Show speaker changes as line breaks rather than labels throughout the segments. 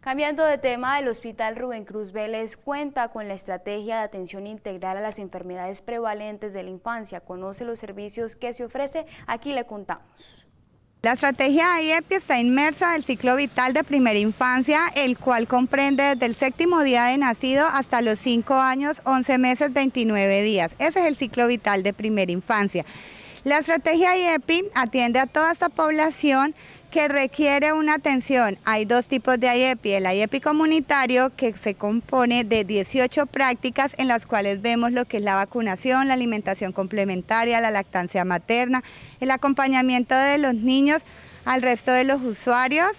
Cambiando de tema, el Hospital Rubén Cruz Vélez cuenta con la estrategia de atención integral a las enfermedades prevalentes de la infancia. Conoce los servicios que se ofrece, aquí le contamos.
La estrategia IEPI está inmersa del ciclo vital de primera infancia, el cual comprende desde el séptimo día de nacido hasta los 5 años, 11 meses, 29 días. Ese es el ciclo vital de primera infancia. La estrategia IEPI e atiende a toda esta población que requiere una atención. Hay dos tipos de IEPI, e el IEPI e comunitario que se compone de 18 prácticas en las cuales vemos lo que es la vacunación, la alimentación complementaria, la lactancia materna, el acompañamiento de los niños al resto de los usuarios,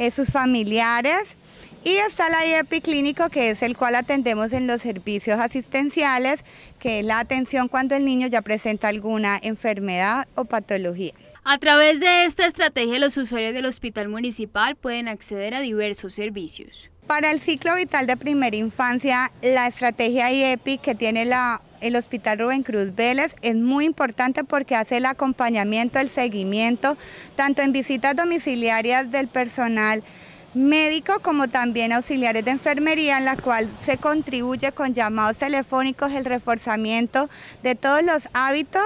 eh, sus familiares. Y está la IEPI clínico, que es el cual atendemos en los servicios asistenciales, que es la atención cuando el niño ya presenta alguna enfermedad o patología.
A través de esta estrategia, los usuarios del hospital municipal pueden acceder a diversos servicios.
Para el ciclo vital de primera infancia, la estrategia IEPI, e que tiene la el Hospital Rubén Cruz Vélez es muy importante porque hace el acompañamiento, el seguimiento, tanto en visitas domiciliarias del personal médico como también auxiliares de enfermería, en la cual se contribuye con llamados telefónicos el reforzamiento de todos los hábitos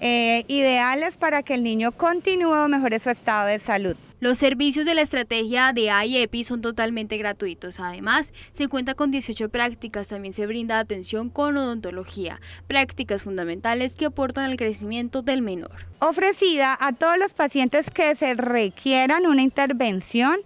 eh, ideales para que el niño continúe o mejore su estado de salud. Los servicios de la estrategia de AIEPI
son totalmente gratuitos. Además, se cuenta con 18 prácticas. También se brinda atención con odontología, prácticas fundamentales que aportan al crecimiento del menor.
Ofrecida a todos los pacientes que se requieran una intervención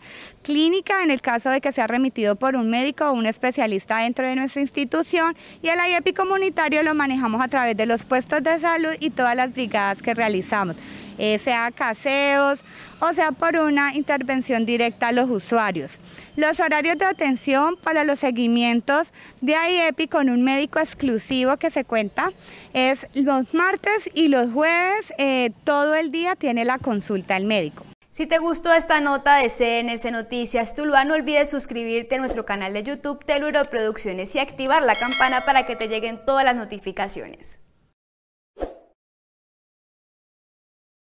clínica en el caso de que sea remitido por un médico o un especialista dentro de nuestra institución y el IEPI comunitario lo manejamos a través de los puestos de salud y todas las brigadas que realizamos. Eh, sea caseos o sea por una intervención directa a los usuarios. Los horarios de atención para los seguimientos de AIEPI e con un médico exclusivo que se cuenta es los martes y los jueves, eh, todo el día tiene la consulta el médico. Si te gustó esta nota de CNS Noticias
Tuluá, no olvides suscribirte a nuestro canal de YouTube Teluro Producciones y activar la campana para que
te lleguen todas las notificaciones.